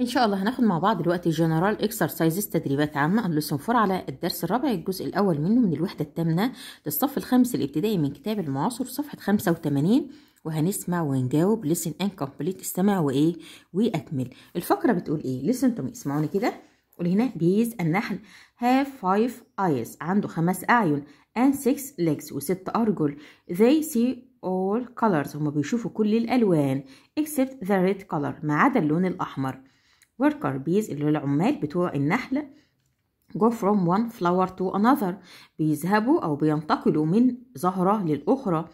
ان شاء الله هناخد مع بعض دلوقتي جنرال اكسرسايزز تدريبات عامه الليسون 4 على الدرس الرابع الجزء الاول منه من الوحده الثامنه للصف الخامس الابتدائي من كتاب المعاصر صفحه 85 وهنسمع ونجاوب لسن ان كومبليت استمع وايه واكمل الفقره بتقول ايه لسن تو اسمعوني كده قول هنا بيز النحل هاف فايف ايز عنده خمس اعين and six legs وست ارجل they see all colors هما بيشوفوا كل الالوان except the red color ما عدا اللون الاحمر worker bees اللي هو العمال بتوع النحل go from one flower to another بيذهبوا أو بينتقلوا من زهرة للأخرى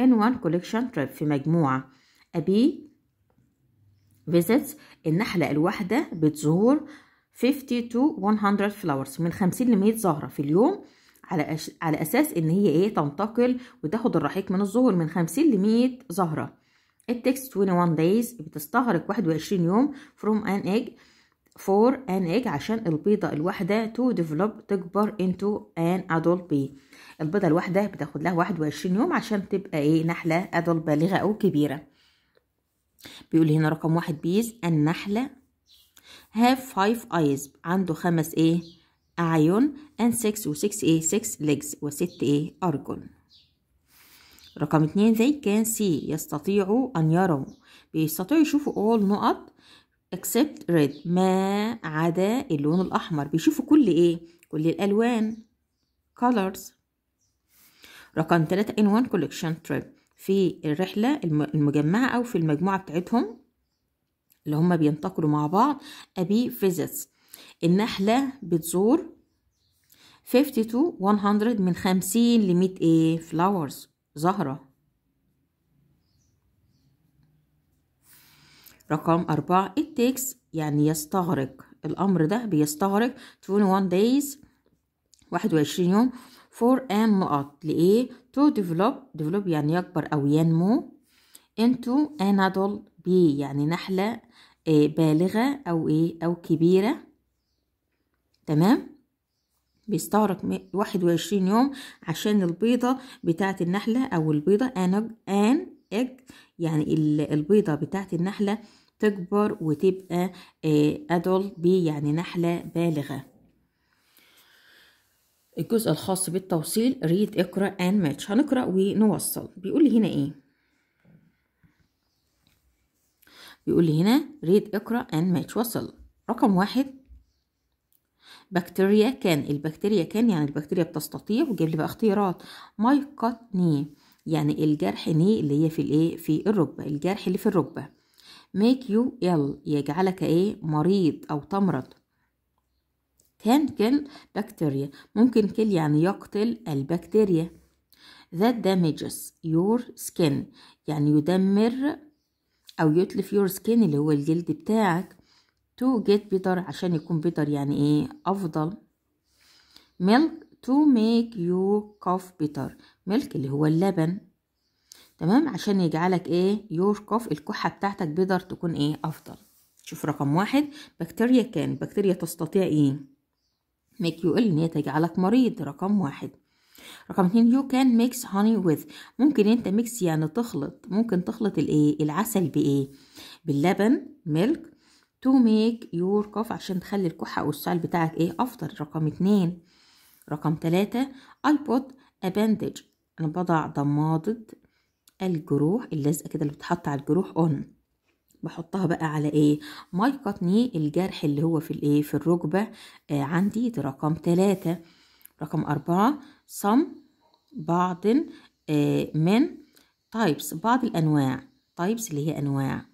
in one collection trip في مجموعة a bee visits النحلة الواحدة بتزور 50 to 100 flowers من 50 ل 100 زهرة في اليوم على أش... على أساس إن هي إيه تنتقل وتاخد الرحيق من الزهور من 50 ل 100 زهرة It takes 21 days بتستغرق 21 يوم from an egg for an egg عشان البيضة الواحدة to develop تكبر into an adult bee البيضة الواحدة بتاخد لها 21 يوم عشان تبقى ايه نحلة adult بالغة أو كبيرة بيقول هنا رقم واحد بيز النحلة have five eyes عنده خمس ايه أعين and six و six ايه six legs وست ايه أرجل رقم اتنين they can see يستطيعوا أن يروا بيستطيعوا يشوفوا all نقط except red ما عدا اللون الأحمر بيشوفوا كل إيه؟ كل الألوان colors رقم تلاتة in one collection trip في الرحلة المجمعة أو في المجموعة بتاعتهم اللي هما بينتقلوا مع بعض أبي visits النحلة بتزور 50 to 100 من 50 ل 100 ايه flowers زهرة رقم أربعة it takes يعني يستغرق الأمر ده بيستغرق 21 days 21 يوم for a نقط لإيه to develop develop يعني يكبر أو ينمو into an adult bee يعني نحلة آه، بالغة أو إيه أو كبيرة تمام بيستغرق 21 يوم عشان البيضة بتاعة النحلة أو البيضة أن أن إج يعني البيضة بتاعة النحلة تكبر وتبقى أدول آه، بي يعني نحلة بالغة الجزء الخاص بالتوصيل ريد اقرأ أن ماتش هنقرأ ونوصل بيقول لي هنا إيه بيقول لي هنا ريد اقرأ أن ماتش وصل رقم واحد بكتيريا كان البكتيريا كان يعني البكتيريا بتستطيع وجيب لي بقى اختيارات مايقة ني يعني الجرح نيه اللي هي في الايه في الركبة الجرح اللي في الركبة ميك يو ال يجعلك ايه مريض او تمرض كان كل بكتيريا ممكن كل يعني يقتل البكتيريا that damages your skin يعني يدمر او يتلف your skin اللي هو الجلد بتاعك تو get better عشان يكون better يعني ايه افضل milk to make your cough better milk اللي هو اللبن تمام عشان يجعلك ايه your cough الكحة بتاعتك better تكون ايه افضل شوف رقم واحد بكتيريا كان بكتيريا تستطيع ايه make you ill ان هي تجعلك مريض رقم واحد رقم اتنين يو كان ميكس هاني ويز ممكن انت ميكس يعني تخلط ممكن تخلط الايه العسل بايه باللبن ميلك to make your cough عشان تخلي الكحة أو السعال بتاعك إيه أفضل رقم اتنين رقم تلاتة I put a bandage أنا بضع ضمادة الجروح اللزقة كده اللي بتحط على الجروح on بحطها بقى على ايه ماي كاتني الجرح اللي هو في الايه في الركبه آه عندي دي رقم ثلاثة رقم أربعة some بعض آه من types بعض الانواع types اللي هي انواع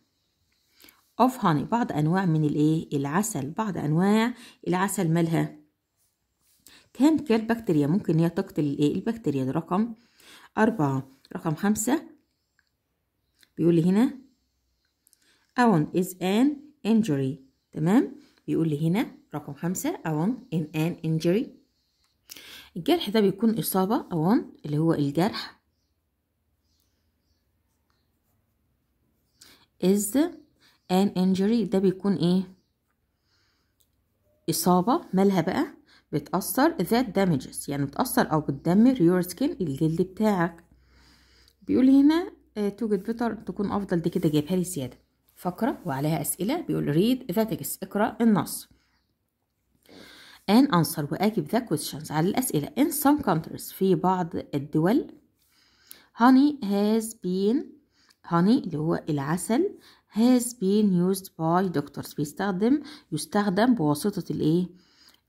اوف هاني بعض انواع من الايه العسل بعض انواع العسل مالها كام كام بكتيريا ممكن هي تقتل الايه البكتيريا ده رقم أربعة رقم خمسة بيقول لي هنا أون is an injury تمام بيقول لي هنا رقم خمسة أون ان an injury الجرح ده بيكون إصابة أون اللي هو الجرح is ان انجري ده بيكون ايه اصابه مالها بقى بتاثر ذات damages يعني بتاثر او بتدمر يور سكين الجلد بتاعك بيقول هنا توجد آه، بيتر تكون افضل دي كده جايبها لي سياده فقره وعليها اسئله بيقول ريد ذا تكست اقرا النص and answer وأجب the questions على الأسئلة in some countries في بعض الدول honey has been honey اللي هو العسل has been used by doctors بيستخدم يستخدم بواسطة الإيه؟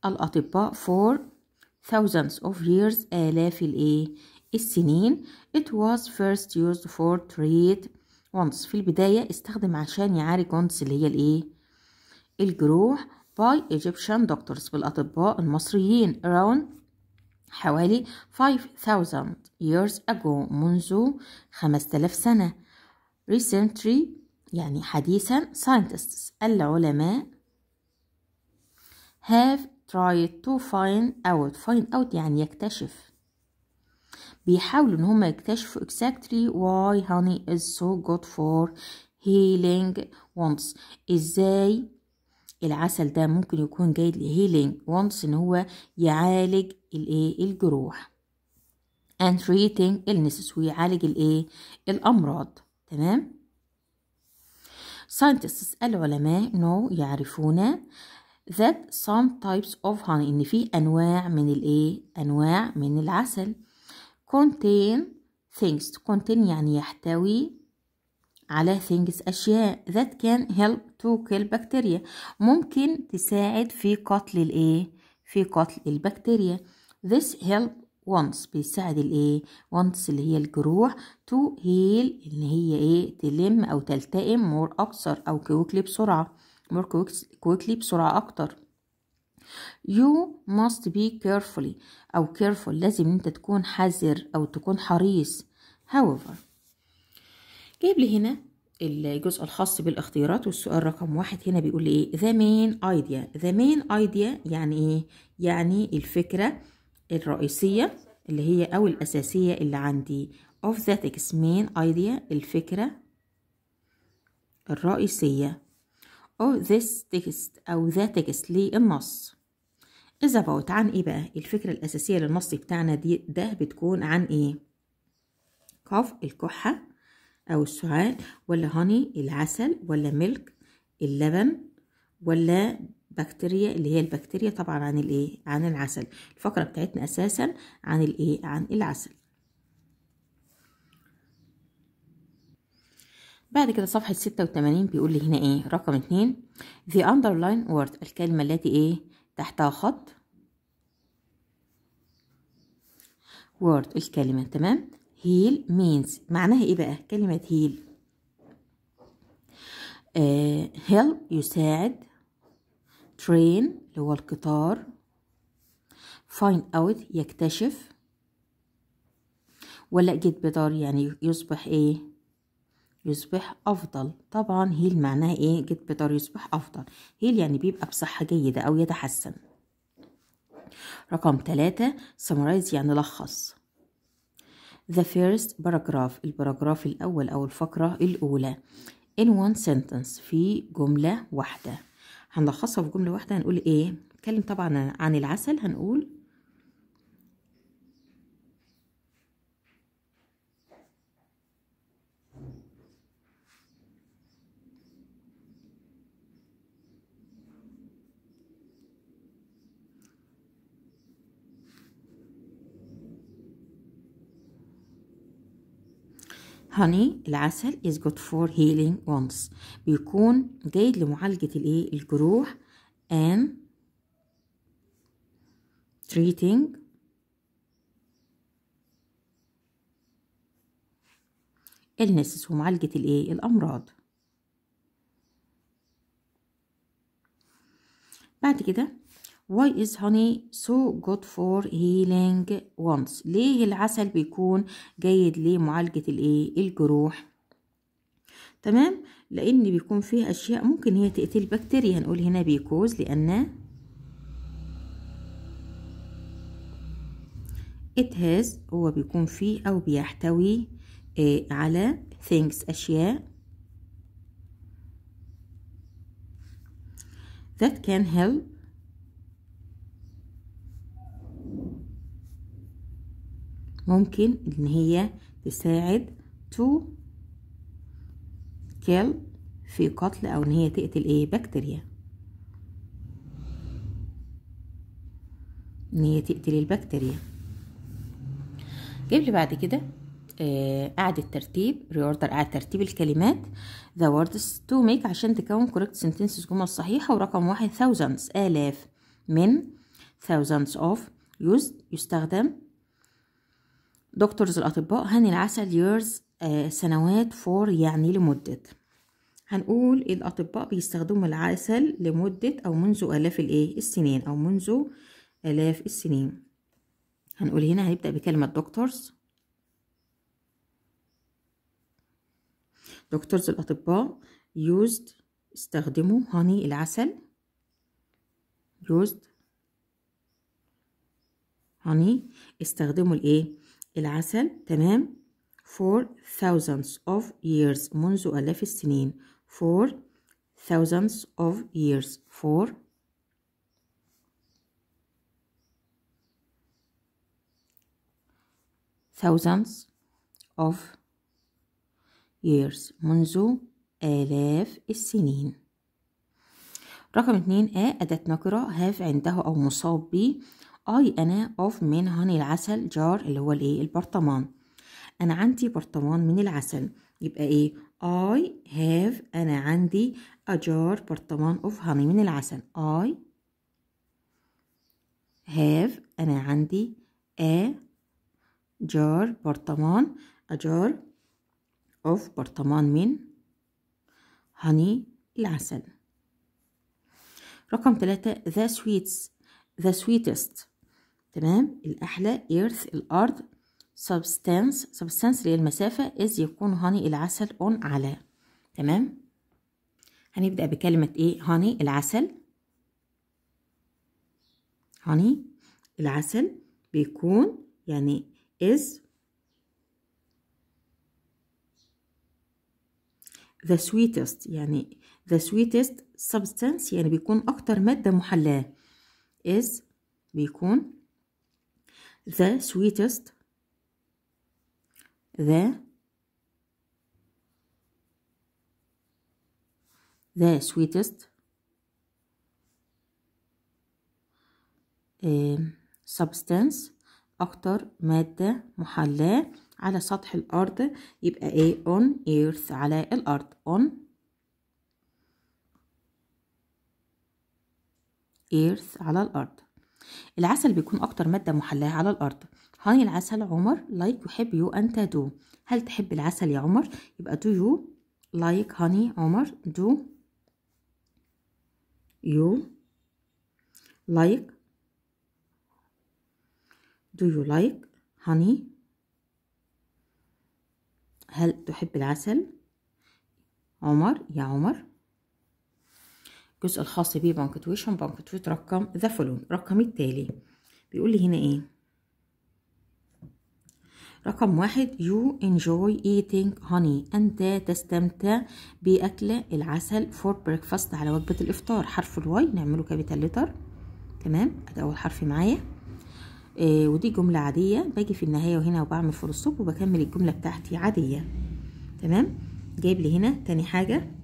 الأطباء for thousands of years آلاف الإيه؟ السنين it was first used for treat once في البداية استخدم عشان يعالج once اللي هي الإيه؟ الجروح by Egyptian doctors بالأطباء المصريين around حوالي 5000 years ago منذ 5000 سنة recently يعني حديثا scientists العلماء have tried to find out find out يعني يكتشف بيحاولوا ان هما يكتشفوا exactly why honey is so good for healing wounds ازاي العسل ده ممكن يكون جيد لهيلينج وانس ان هو يعالج الايه الجروح and treating illnesses ويعالج الايه الامراض تمام scientists العلماء know يعرفون that some types of honey إن في أنواع من الإيه أنواع من العسل contain things contain يعني يحتوي على things أشياء that can help to kill bacteria ممكن تساعد في قتل الإيه في قتل البكتيريا this help وانس بيساعد الايه وانس اللي هي الجروح to heal ان هي ايه تلم او تلتئم مور اكثر او كويكلي بسرعه مور كويكلي بسرعه اكتر يو ماست بي كيرفولي او كيرفول لازم انت تكون حذر او تكون حريص هاويفر جايب لي هنا الجزء الخاص بالاختيارات والسؤال رقم واحد هنا بيقول لي ايه ذا مين ايديا ذا مين ايديا يعني ايه يعني الفكره الرئيسية اللي هي أو الأساسية اللي عندي of that main idea الفكرة الرئيسية of this text أو that text للنص إذا فوت عن إيه بقى الفكرة الأساسية للنص بتاعنا دي ده بتكون عن إيه كاف الكحة أو السعال ولا هاني العسل ولا ملك اللبن ولا بكتيريا اللي هي البكتيريا طبعا عن الايه عن العسل الفقره بتاعتنا اساسا عن الايه عن العسل بعد كده صفحة 86 بيقول لي هنا ايه رقم 2 the underline word الكلمة التي ايه تحتها خط word الكلمة تمام heal means معناها ايه بقى كلمة heal help آه، يساعد train اللي هو القطار find out يكتشف ولا get better يعني يصبح ايه يصبح افضل طبعا هيل معناها ايه get better يصبح افضل هيل يعني بيبقى بصحة جيدة او يتحسن رقم ثلاثة summarize يعني لخص the first paragraph الباراجراف الأول أو الفقرة الأولى in one sentence في جملة واحدة هنلخصها في جملة واحدة هنقول ايه نتكلم طبعا عن العسل هنقول هاني العسل is good for healing wounds بيكون جيد لمعالجة الايه الجروح and treating illnesses ومعالجة الايه الأمراض بعد كده Why is honey so good for healing wounds ليه العسل بيكون جيد لمعالجة الايه الجروح تمام لان بيكون فيه اشياء ممكن هي تقتل بكتيريا هنقول هنا بيكوز لان it has هو بيكون فيه او بيحتوي إيه على things اشياء that can help ممكن ان هي تساعد تو كيل في قتل او ان هي تقتل ايه بكتيريا ان هي تقتل البكتيريا جيب لي بعد كده قاعدة آه، ترتيب ريوردر قاعدة ترتيب الكلمات the words to make عشان تكون correct sentences جمل صحيحة ورقم واحد thousands آلاف من thousands of used يستخدم دكتورز الأطباء هني العسل years آه سنوات فور يعني لمدة هنقول إيه الأطباء بيستخدموا العسل لمدة أو منذ آلاف الإيه السنين أو منذ آلاف السنين هنقول هنا هنبدأ بكلمة دكتورز دكتورز الأطباء used استخدموا هاني العسل used هاني استخدموا الايه العسل تمام for thousands of years منذ آلاف السنين for thousands of years for thousands of years منذ آلاف السنين رقم اتنين آه أداة نكرة have عنده أو مصاب به I أنا of من هاني العسل جار اللي هو الإيه البرطمان أنا عندي برطمان من العسل يبقى إيه I have أنا عندي a jar برطمان of هاني من العسل I have أنا عندي a jar برطمان a jar of برطمان من هاني العسل رقم ثلاثة the sweets the sweetest تمام الأحلى earth الأرض substance substance اللي هي المسافة إذ يكون هاني العسل on على تمام هنبدأ بكلمة إيه هاني العسل هاني العسل بيكون يعني is the sweetest يعني the sweetest substance يعني بيكون أكتر مادة محلاة is بيكون the sweetest the the sweetest substance أكتر مادة محلاة على سطح الأرض يبقى إيه on earth على الأرض on earth على الأرض العسل بيكون أكتر مادة محلاة على الأرض هاي العسل عمر لايك يحب يو أنت دو هل تحب العسل يا عمر يبقى دو يو لايك هاني عمر دو يو لايك دو يو لايك هاني هل تحب العسل عمر يا عمر الجزء الخاص بيه بانكتويشن بانكتويت رقم ذا فولون رقم التالي بيقول لي هنا ايه رقم واحد you enjoy eating honey أنت تستمتع بأكل العسل for breakfast على وجبة الإفطار حرف الواي نعمله كابيتال لتر تمام أدي أول حرف معايا آه ودي جملة عادية باجي في النهاية وهنا وبعمل فول ستوب وبكمل الجملة بتاعتي عادية تمام جايب لي هنا تاني حاجة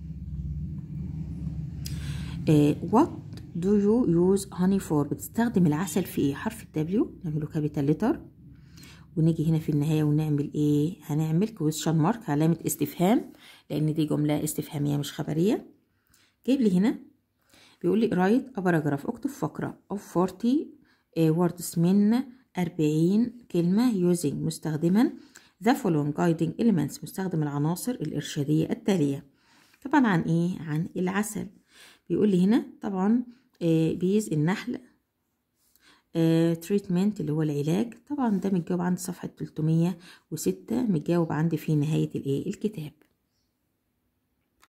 وات دو يو يوز هاني فور بتستخدم العسل في ايه حرف W نعمله كابيتال لتر ونيجي هنا في النهايه ونعمل ايه هنعمل كويشن مارك علامه استفهام لان دي جمله استفهاميه مش خبريه جايب لي هنا بيقول لي رايت باراجراف اكتب فقره اوف 40 ووردز من 40 كلمه يوزنج مستخدما ذا فولون جايدنج elements مستخدم العناصر الارشاديه التاليه طبعا عن ايه عن العسل بيقول لي هنا طبعا آه، بيز النحل تريتمنت آه، اللي هو العلاج طبعا ده متجاوب عند صفحة 306 متجاوب عندي في نهاية الايه الكتاب